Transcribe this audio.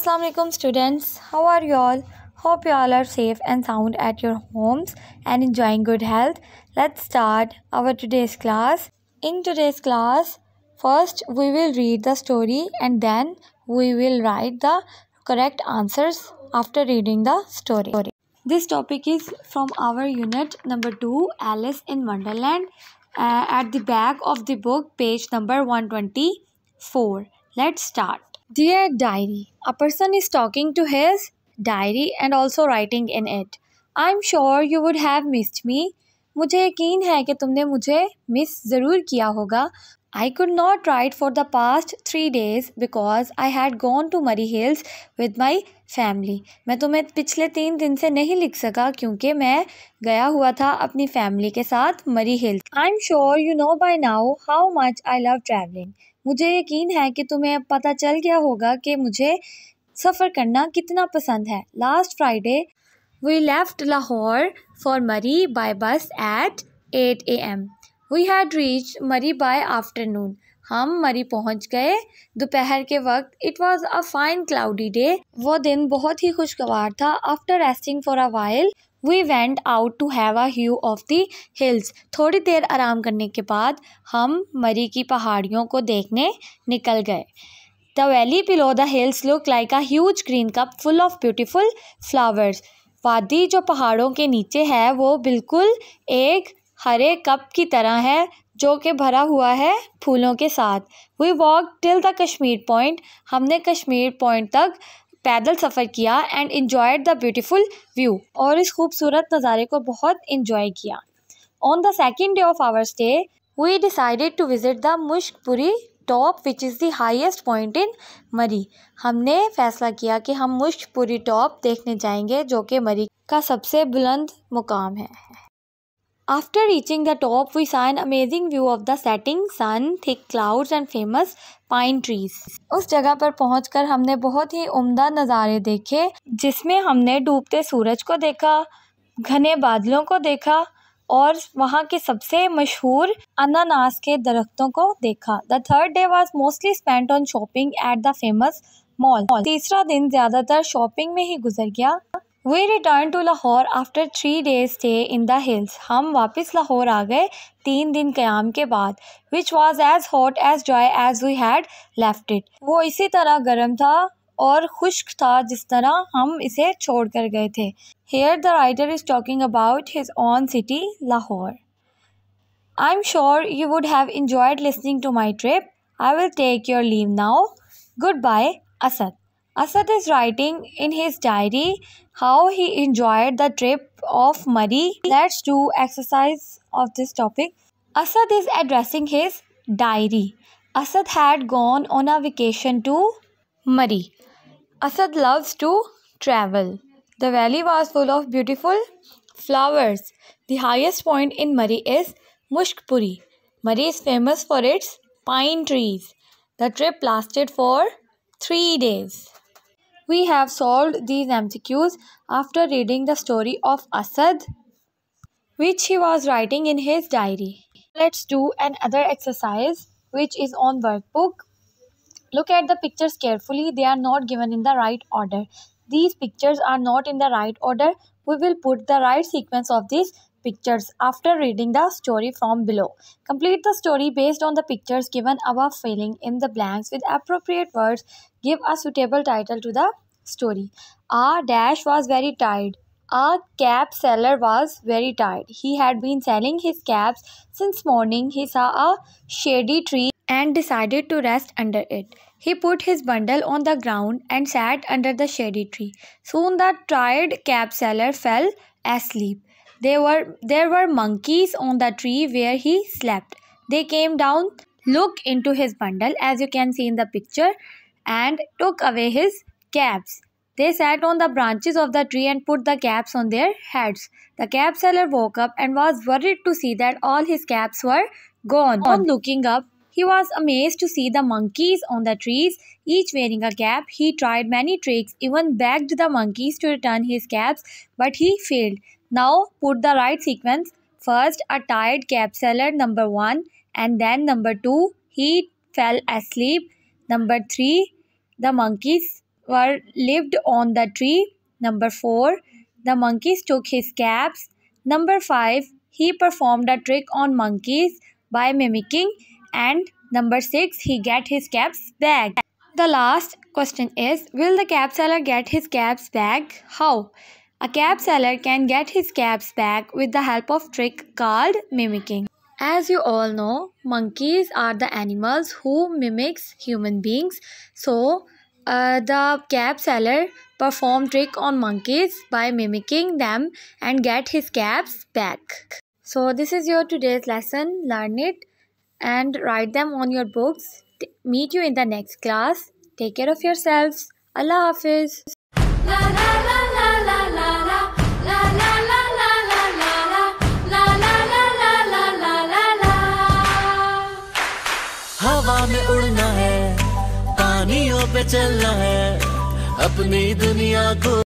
Assalamu alaikum students how are you all hope you all are safe and sound at your homes and enjoying good health let's start our today's class in today's class first we will read the story and then we will write the correct answers after reading the story this topic is from our unit number 2 Alice in Wonderland uh, at the back of the book page number 124 let's start Dear Diary, a person is talking to his diary and also writing in it. I'm sure you would have missed me. मुझे यकीन है कि तुमने मुझे miss ज़रूर किया होगा I could not write for the past three days because I had gone to Murray Hills with my family मैं तुम्हें तो पिछले तीन दिन से नहीं लिख सका क्योंकि मैं गया हुआ था अपनी फैमिली के साथ Murree hills I am sure you know by now how much I love travelling मुझे यकीन है कि तुम्हें पता चल गया होगा कि मुझे सफ़र करना कितना पसंद है last Friday we left Lahore for Murree by bus at eight a m we had reach Murree by afternoon हम मरी पहुंच गए दोपहर के वक्त it was a fine cloudy day वो दिन बहुत ही खुशगवार था after resting for a while we went out to have a view of the hills थोड़ी देर आराम करने के बाद हम मरी की पहाड़ियों को देखने निकल गए the valley below the hills look like a huge green cup full of beautiful flowers वादी जो पहाड़ों के नीचे है वो बिल्कुल एक हरे कप की तरह है जो कि भरा हुआ है फूलों के साथ we walk till the Kashmir point हमने कश्मीर पॉइंट तक पैदल सफ़र किया and enjoyed the beautiful view और इस खूबसूरत नज़ारे को बहुत इन्जॉय किया on the second day of our stay we decided to visit the Mushkpuri top which is the highest point in Murree हमने फैसला किया कि हम मुश्कपुरी टॉप देखने जाएंगे जो कि मरी का सबसे बुलंद मुकाम है After reaching the top, we saw an amazing view of the setting sun, thick clouds and famous pine trees उस जगह पर पहुंचकर हमने बहुत ही उम्दा नज़ारे देखे जिसमें हमने डूबते सूरज को देखा घने बादलों को देखा और वहाँ के सबसे मशहूर अनानास के दरख्तों को देखा the third day was mostly spend on shopping at the famous mall तीसरा दिन ज़्यादातर शॉपिंग में ही गुजर गया we return to Lahore after three days stay in the hills हम वापस लाहौर आ गए तीन दिन क़्याम के बाद which was as hot as joy as we had left it वो इसी तरह गर्म था और खुश्क था जिस तरह हम इसे छोड़ कर गए थे here the writer is talking about his own city Lahore I am sure you would have enjoyed listening to my trip I will take your leave now good bye Asad Asad is writing in his diary how he enjoyed the trip of Murray. Let's do exercise of this topic. Asad is addressing his diary. Asad had gone on a vacation to Murray. Asad loves to travel. The valley was full of beautiful flowers. The highest point in Murray is Mushkpuri. Murray is famous for its pine trees. The trip lasted for three days. We have solved these MCQs after reading the story of Asad which he was writing in his diary. Let's do another exercise which is on workbook. Look at the pictures carefully. They are not given in the right order. These pictures are not in the right order. We will put the right sequence of these pictures after reading the story from below. Complete the story based on the pictures given above filling in the blanks with appropriate words. Give a suitable title to the story. A dash was very tired. A cab seller was very tired. He had been selling his cabs since morning. He saw a shady tree and decided to rest under it. He put his bundle on the ground and sat under the shady tree. Soon the tired cab seller fell asleep. There were, there were monkeys on the tree where he slept. They came down, looked into his bundle as you can see in the picture and took away his caps. They sat on the branches of the tree and put the caps on their heads. The cap seller woke up and was worried to see that all his caps were gone. On looking up, he was amazed to see the monkeys on the trees, each wearing a cap. He tried many tricks, even begged the monkeys to return his caps, but he failed. Now put the right sequence. First a tired cab seller number 1 and then number 2 he fell asleep. Number 3 the monkeys were lived on the tree. Number 4 the monkeys took his caps. Number 5 he performed a trick on monkeys by mimicking and number 6 he get his caps back. The last question is will the cab seller get his caps back? How? A cab seller can get his cabs back with the help of trick called mimicking. As you all know, monkeys are the animals who mimics human beings. So, uh, the cab seller perform trick on monkeys by mimicking them and get his cabs back. So, this is your today's lesson. Learn it and write them on your books. T meet you in the next class. Take care of yourselves. Allah Hafiz. पे चलना है अपनी दुनिया को